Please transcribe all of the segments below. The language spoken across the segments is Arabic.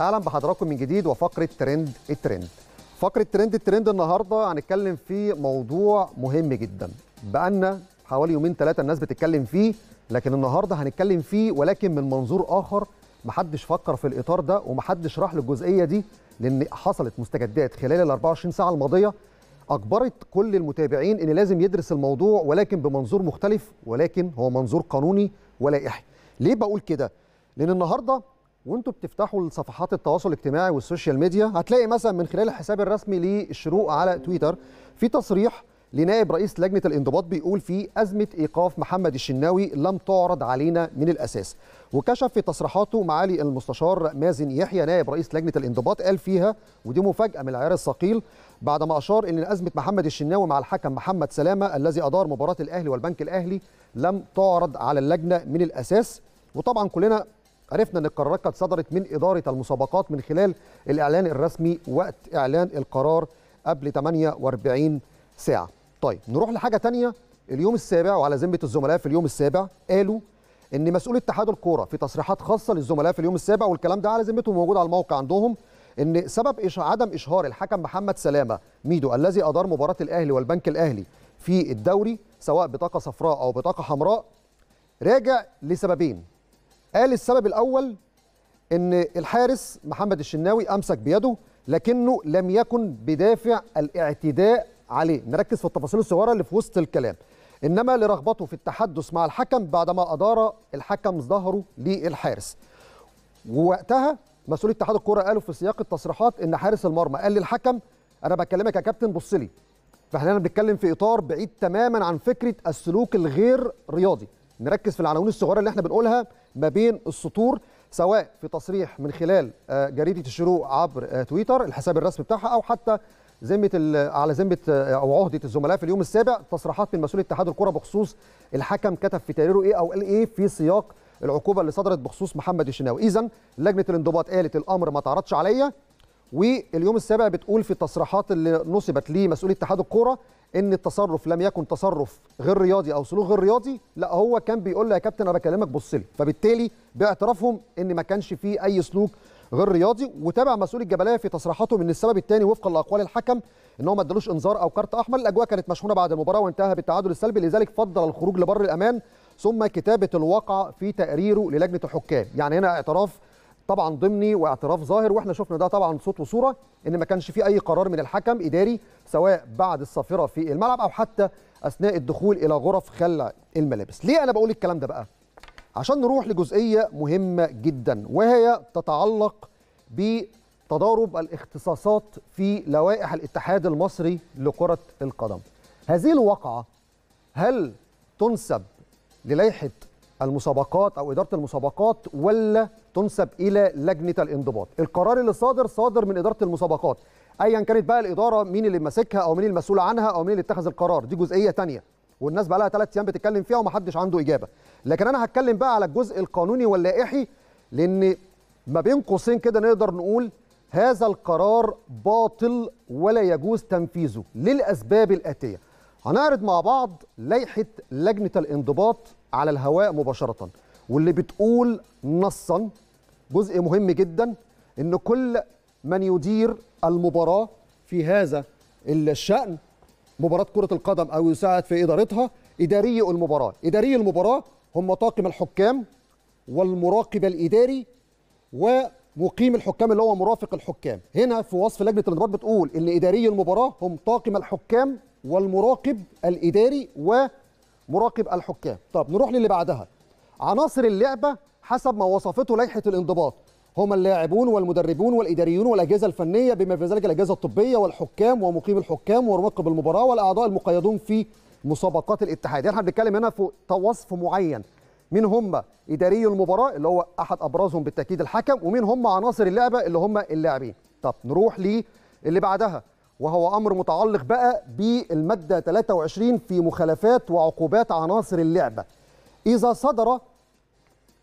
اهلا بحضراتكم من جديد وفقره ترند الترند فقره ترند الترند النهارده هنتكلم في موضوع مهم جدا بقالنا حوالي يومين ثلاثه الناس بتتكلم فيه لكن النهارده هنتكلم فيه ولكن من منظور اخر محدش فكر في الاطار ده ومحدش راح للجزئيه دي لان حصلت مستجدات خلال ال 24 ساعه الماضيه اجبرت كل المتابعين ان لازم يدرس الموضوع ولكن بمنظور مختلف ولكن هو منظور قانوني ولائحي ليه بقول كده لان النهارده وانتوا بتفتحوا صفحات التواصل الاجتماعي والسوشيال ميديا هتلاقي مثلا من خلال الحساب الرسمي للشروق على تويتر في تصريح لنائب رئيس لجنه الانضباط بيقول في ازمه ايقاف محمد الشناوي لم تعرض علينا من الاساس وكشف في تصريحاته معالي المستشار مازن يحيى نائب رئيس لجنه الانضباط قال فيها ودي مفاجاه من العيار الثقيل بعد ما اشار ان ازمه محمد الشناوي مع الحكم محمد سلامه الذي ادار مباراه الاهلي والبنك الاهلي لم تعرض على اللجنه من الاساس وطبعا كلنا عرفنا أن القرارات قد صدرت من إدارة المسابقات من خلال الإعلان الرسمي وقت إعلان القرار قبل 48 ساعة طيب نروح لحاجة ثانيه اليوم السابع وعلى ذمة الزملاء في اليوم السابع قالوا ان مسؤول اتحاد الكوره في تصريحات خاصه للزملاء في اليوم السابع والكلام ده على ذمتهم موجود على الموقع عندهم ان سبب إش... عدم اشهار الحكم محمد سلامه ميدو الذي ادار مباراه الاهلي والبنك الاهلي في الدوري سواء بطاقه صفراء او بطاقه حمراء راجع لسببين قال السبب الاول ان الحارس محمد الشناوي امسك بيده لكنه لم يكن بدافع الاعتداء عليه نركز في التفاصيل الصغيره اللي في وسط الكلام انما لرغبته في التحدث مع الحكم بعدما ادار الحكم ظهره للحارس ووقتها مسؤول اتحاد الكره قالوا في سياق التصريحات ان حارس المرمى قال للحكم انا بكلمك يا كابتن بص لي فاحنا بنتكلم في اطار بعيد تماما عن فكره السلوك الغير رياضي نركز في العناوين الصغيره اللي احنا بنقولها ما بين السطور سواء في تصريح من خلال آه، جريده الشروق عبر آه، تويتر الحساب الرسمي بتاعها او حتى ذمه على ذمه آه، او عهده الزملاء في اليوم السابع تصريحات من مسؤول اتحاد الكره بخصوص الحكم كتب في تقريره ايه او قال ايه في سياق العقوبه اللي صدرت بخصوص محمد الشناوي اذا لجنه الانضباط قالت الامر ما تعرضش عليا واليوم السابع بتقول في التصريحات اللي نصبت لمسؤول اتحاد الكوره ان التصرف لم يكن تصرف غير رياضي او سلوك غير رياضي لا هو كان بيقول له يا كابتن انا بكلمك بص لي فبالتالي باعترافهم ان ما كانش فيه اي سلوك غير رياضي وتابع مسؤول الجبليه في تصريحاته من السبب الثاني وفقا لاقوال الحكم ان هو ما ادالوش انذار او كارت احمر الاجواء كانت مشحونه بعد المباراه وانتهى بالتعادل السلبي لذلك فضل الخروج لبر الامان ثم كتابه الواقع في تقريره للجنه الحكام يعني هنا اعتراف طبعا ضمني واعتراف ظاهر واحنا شفنا ده طبعا صوت وصوره ان ما كانش في اي قرار من الحكم اداري سواء بعد الصافره في الملعب او حتى اثناء الدخول الى غرف خلع الملابس ليه انا بقول الكلام ده بقى عشان نروح لجزئيه مهمه جدا وهي تتعلق بتضارب الاختصاصات في لوائح الاتحاد المصري لكره القدم هذه الواقعه هل تنسب للائحه المسابقات او اداره المسابقات ولا تنسب الى لجنه الانضباط القرار اللي صادر صادر من اداره المسابقات ايا كانت بقى الاداره مين اللي ماسكها او مين المسؤول عنها او مين اللي اتخذ القرار دي جزئيه تانية والناس بقى لها ثلاث ايام بتتكلم فيها ومحدش عنده اجابه لكن انا هتكلم بقى على الجزء القانوني واللائحي لان ما بين قوسين كده نقدر نقول هذا القرار باطل ولا يجوز تنفيذه للاسباب الاتيه هنعرض مع بعض لائحه لجنه الانضباط على الهواء مباشرة واللي بتقول نصا جزء مهم جدا ان كل من يدير المباراة في هذا الشأن مباراة كرة القدم او يساعد في ادارتها اداري المباراة، اداري المباراة هم طاقم الحكام والمراقب الاداري ومقيم الحكام اللي هو مرافق الحكام، هنا في وصف لجنة الانضباط بتقول ان اداري المباراة هم طاقم الحكام والمراقب الاداري و مراقب الحكام طب نروح للي بعدها عناصر اللعبه حسب ما وصفته لائحه الانضباط هم اللاعبون والمدربون والاداريون والاجهزه الفنيه بما في ذلك الاجهزه الطبيه والحكام ومقيم الحكام ومراقب المباراه والاعضاء المقيدون في مسابقات الاتحاد يعني احنا بنتكلم هنا في وصف معين مين هم اداري المباراه اللي هو احد ابرزهم بالتاكيد الحكم ومين هم عناصر اللعبه اللي هم اللاعبين طب نروح للي بعدها وهو امر متعلق بقى بالماده 23 في مخالفات وعقوبات عناصر اللعبه اذا صدر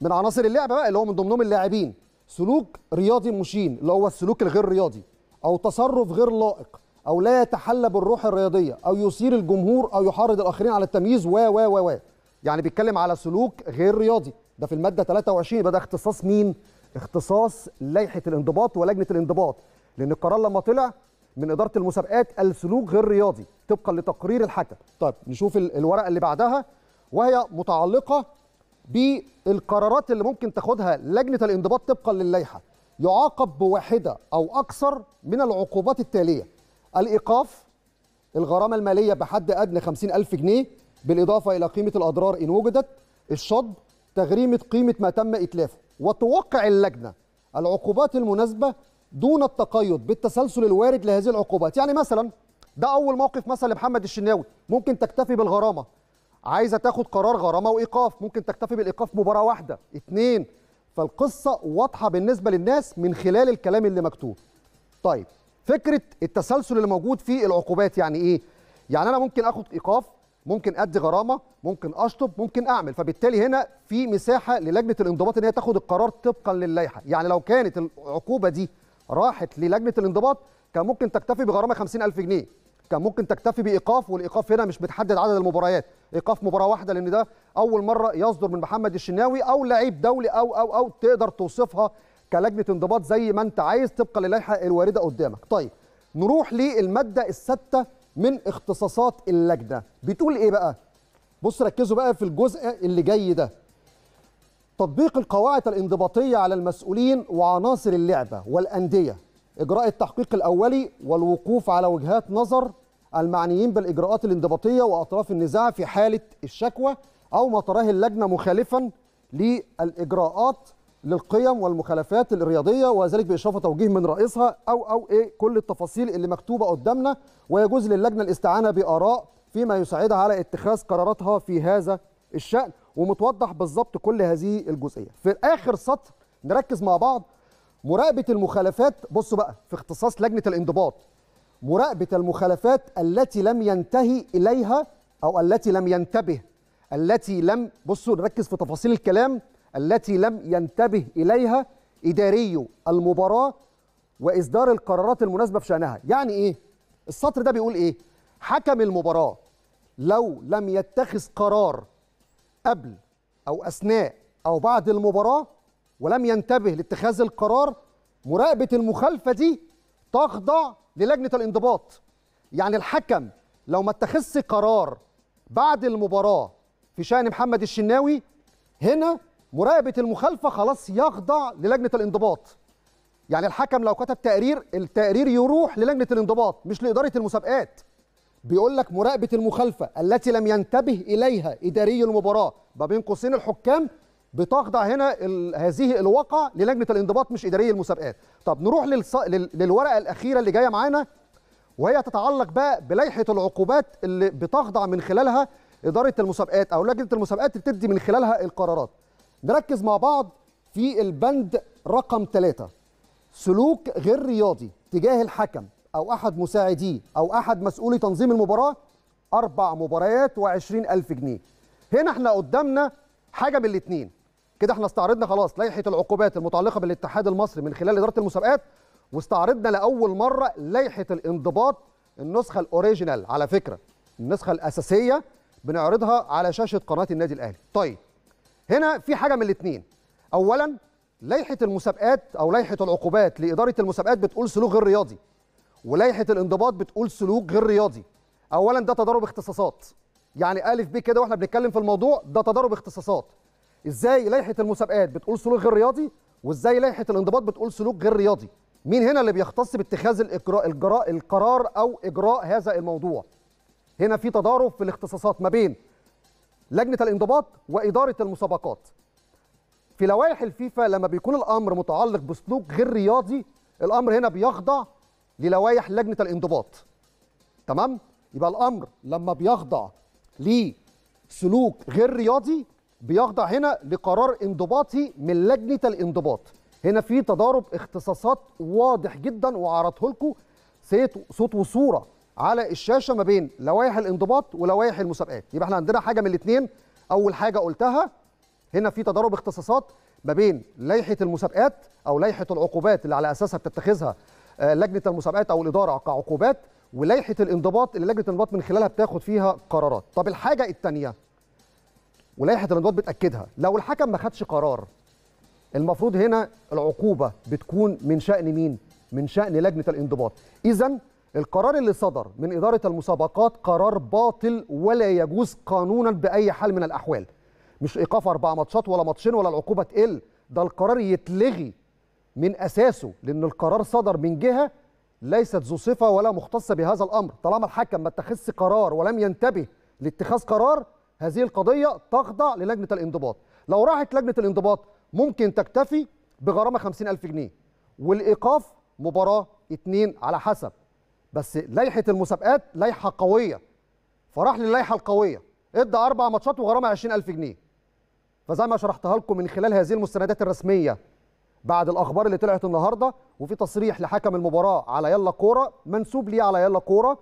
من عناصر اللعبه بقى اللي هو من ضمنهم اللاعبين سلوك رياضي مشين اللي هو السلوك الغير رياضي او تصرف غير لائق او لا يتحلى بالروح الرياضيه او يثير الجمهور او يحرض الاخرين على التمييز و و و و يعني بيتكلم على سلوك غير رياضي ده في الماده 23 يبقى ده اختصاص مين اختصاص لائحه الانضباط ولجنه الانضباط لان القرار لما طلع من اداره المسابقات السلوك غير رياضي طبقا لتقرير الحكم طيب نشوف الورقه اللي بعدها وهي متعلقه بالقرارات اللي ممكن تاخدها لجنه الانضباط طبقا للائحه يعاقب بواحده او اكثر من العقوبات التاليه الايقاف الغرامه الماليه بحد ادنى 50000 جنيه بالاضافه الى قيمه الاضرار ان وجدت الشطب تغريمه قيمه ما تم اتلافه وتوقع اللجنه العقوبات المناسبه دون التقيد بالتسلسل الوارد لهذه العقوبات يعني مثلا ده اول موقف مثلا لمحمد الشناوي ممكن تكتفي بالغرامه عايزه تاخد قرار غرامه وايقاف ممكن تكتفي بالايقاف مباراه واحده اتنين فالقصه واضحه بالنسبه للناس من خلال الكلام اللي مكتوب طيب فكره التسلسل اللي موجود في العقوبات يعني ايه يعني انا ممكن اخد ايقاف ممكن ادي غرامه ممكن اشطب ممكن اعمل فبالتالي هنا في مساحه للجنه الانضباط ان هي تاخد القرار طبقا للائحه يعني لو كانت العقوبه دي راحت للجنه الانضباط كان ممكن تكتفي بغرامه 50000 جنيه كان ممكن تكتفي بايقاف والايقاف هنا مش بتحدد عدد المباريات ايقاف مباراه واحده لان ده اول مره يصدر من محمد الشناوي او لعيب دولي او او او تقدر توصفها كلجنه انضباط زي ما انت عايز طبقا للائحه الوارده قدامك طيب نروح للماده السادسه من اختصاصات اللجنه بتقول ايه بقى بص ركزوا بقى في الجزء اللي جاي ده تطبيق القواعد الانضباطية على المسؤولين وعناصر اللعبة والأندية إجراء التحقيق الأولي والوقوف على وجهات نظر المعنيين بالإجراءات الانضباطية وأطراف النزاع في حالة الشكوى أو ما تراه اللجنة مخالفا للإجراءات للقيم والمخالفات الرياضية وذلك بإشراف توجيه من رئيسها أو أو إيه كل التفاصيل اللي مكتوبة قدامنا ويجوز للجنة الاستعانة بآراء فيما يساعدها على اتخاذ قراراتها في هذا الشأن ومتوضح بالظبط كل هذه الجزئية في آخر سطر نركز مع بعض مراقبة المخالفات بصوا بقى في اختصاص لجنة الانضباط مراقبة المخالفات التي لم ينتهي إليها أو التي لم ينتبه التي لم بصوا نركز في تفاصيل الكلام التي لم ينتبه إليها إداري المباراة وإصدار القرارات المناسبة في شأنها يعني إيه؟ السطر ده بيقول إيه؟ حكم المباراة لو لم يتخذ قرار قبل أو أثناء أو بعد المباراة ولم ينتبه لاتخاذ القرار مراقبة المخالفة دي تخضع للجنة الانضباط يعني الحكم لو ما اتخذش قرار بعد المباراة في شأن محمد الشناوي هنا مراقبة المخالفة خلاص يخضع للجنة الانضباط يعني الحكم لو كتب تقرير التقرير يروح للجنة الانضباط مش لإدارة المسابقات بيقول لك مراقبه المخالفه التي لم ينتبه اليها اداري المباراه ما بين قوسين الحكام بتخضع هنا هذه الواقع للجنه الانضباط مش اداري المسابقات طب نروح للص... لل... للورقه الاخيره اللي جايه معانا وهي تتعلق بقى بلائحه العقوبات اللي بتخضع من خلالها اداره المسابقات او لجنه المسابقات بتدي من خلالها القرارات نركز مع بعض في البند رقم ثلاثة سلوك غير رياضي تجاه الحكم أو أحد مساعديه أو أحد مسؤولي تنظيم المباراة أربع مباريات و ألف جنيه هنا احنا قدامنا حاجة من الاثنين كده احنا استعرضنا خلاص لائحة العقوبات المتعلقة بالاتحاد المصري من خلال إدارة المسابقات واستعرضنا لأول مرة لائحة الانضباط النسخة الأوريجينال على فكرة النسخة الأساسية بنعرضها على شاشة قناة النادي الأهلي طيب هنا في حاجة من الاثنين أولا لائحة المسابقات أو لائحة العقوبات لإدارة المسابقات بتقول سلوك غير رياضي ولائحه الانضباط بتقول سلوك غير رياضي اولا ده تضارب اختصاصات يعني الف ب كده واحنا بنتكلم في الموضوع ده تضارب اختصاصات ازاي لائحه المسابقات بتقول سلوك غير رياضي وازاي لائحه الانضباط بتقول سلوك غير رياضي مين هنا اللي بيختص باتخاذ الإجراء الجراء القرار او اجراء هذا الموضوع هنا في تضارب في الاختصاصات ما بين لجنه الانضباط واداره المسابقات في لوائح الفيفا لما بيكون الامر متعلق بسلوك غير رياضي الامر هنا بيخضع للوائح لجنه الانضباط تمام يبقى الامر لما بيخضع لسلوك غير رياضي بيخضع هنا لقرار انضباطي من لجنه الانضباط هنا في تضارب اختصاصات واضح جدا وعرضته لكم صوت وصوره على الشاشه ما بين لوائح الانضباط ولوائح المسابقات يبقى احنا عندنا حاجه من الاثنين اول حاجه قلتها هنا في تضارب اختصاصات ما بين لائحه المسابقات او لائحه العقوبات اللي على اساسها بتتخذها آه، لجنه المسابقات او الاداره كعقوبات ولائحه الانضباط اللي لجنه الانضباط من خلالها بتاخد فيها قرارات طب الحاجه الثانيه ولائحه الانضباط بتاكدها لو الحكم ما خدش قرار المفروض هنا العقوبه بتكون من شان مين من شان لجنه الانضباط اذا القرار اللي صدر من اداره المسابقات قرار باطل ولا يجوز قانونا باي حال من الاحوال مش ايقاف اربع ماتشات ولا ماتشين ولا العقوبه تقل ده القرار يتلغي من اساسه لان القرار صدر من جهه ليست ذو صفه ولا مختصه بهذا الامر طالما الحكم ما اتخذش قرار ولم ينتبه لاتخاذ قرار هذه القضيه تخضع للجنه الانضباط لو راحت لجنه الانضباط ممكن تكتفي بغرامه 50000 جنيه والايقاف مباراه اتنين على حسب بس لائحه المسابقات لائحه قويه فراح للائحه القويه ادى اربع ماتشات وغرامه 20000 جنيه فزي ما شرحتها لكم من خلال هذه المستندات الرسميه بعد الاخبار اللي طلعت النهارده وفي تصريح لحكم المباراه على يلا كوره منسوب ليه على يلا كوره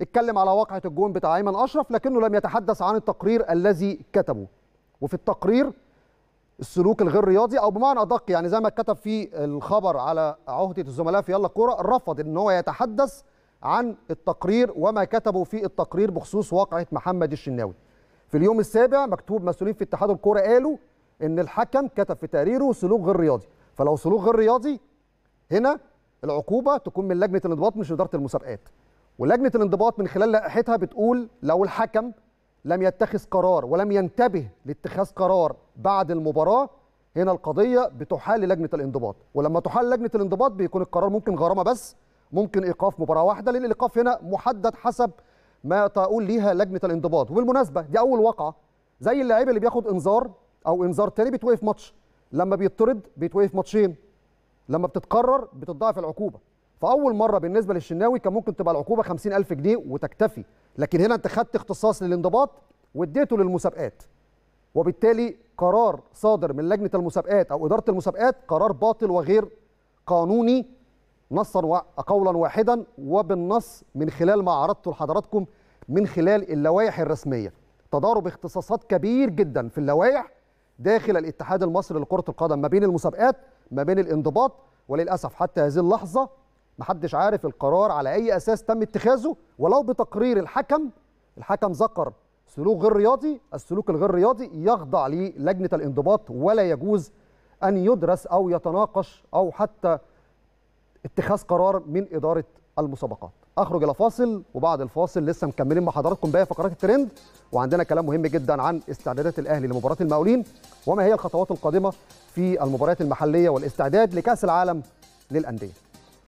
اتكلم على واقعه الجون بتاع ايمن اشرف لكنه لم يتحدث عن التقرير الذي كتبه وفي التقرير السلوك الغير رياضي او بمعنى ادق يعني زي ما اتكتب في الخبر على عهده الزملاء في يلا كوره رفض ان هو يتحدث عن التقرير وما كتبه في التقرير بخصوص واقعه محمد الشناوي في اليوم السابع مكتوب مسؤولين في اتحاد الكوره قالوا ان الحكم كتب في تقريره سلوك غير رياضي فلو سلوك غير رياضي هنا العقوبه تكون من لجنه الانضباط مش اداره المسابقات ولجنه الانضباط من خلال لائحتها بتقول لو الحكم لم يتخذ قرار ولم ينتبه لاتخاذ قرار بعد المباراه هنا القضيه بتحال للجنه الانضباط ولما تحال لجنه الانضباط بيكون القرار ممكن غرامه بس ممكن ايقاف مباراه واحده لان الايقاف هنا محدد حسب ما تقول ليها لجنه الانضباط وبالمناسبه دي اول واقعه زي اللاعب اللي بياخد انذار او انذار تاني بتوقف ماتش لما بيطرد بيتوقف ماتشين لما بتتقرر بتضاعف العقوبه فاول مره بالنسبه للشناوي كان ممكن تبقى العقوبه 50000 جنيه وتكتفي لكن هنا انت خدت اختصاص للانضباط واديته للمسابقات وبالتالي قرار صادر من لجنه المسابقات او اداره المسابقات قرار باطل وغير قانوني نصا وقولا قولا واحدا وبالنص من خلال ما عرضته لحضراتكم من خلال اللوائح الرسميه تضارب اختصاصات كبير جدا في اللوائح داخل الاتحاد المصري لكره القدم ما بين المسابقات ما بين الانضباط وللاسف حتى هذه اللحظه محدش عارف القرار على اي اساس تم اتخاذه ولو بتقرير الحكم الحكم ذكر سلوك غير رياضي السلوك الغير رياضي يخضع للجنه الانضباط ولا يجوز ان يدرس او يتناقش او حتى اتخاذ قرار من اداره المسابقات اخرج الى فاصل وبعد الفاصل لسه مكملين مع حضراتكم باقي فقرات الترند وعندنا كلام مهم جدا عن استعدادات الاهلي لمباراه المقاولين وما هي الخطوات القادمه في المباريات المحليه والاستعداد لكاس العالم للانديه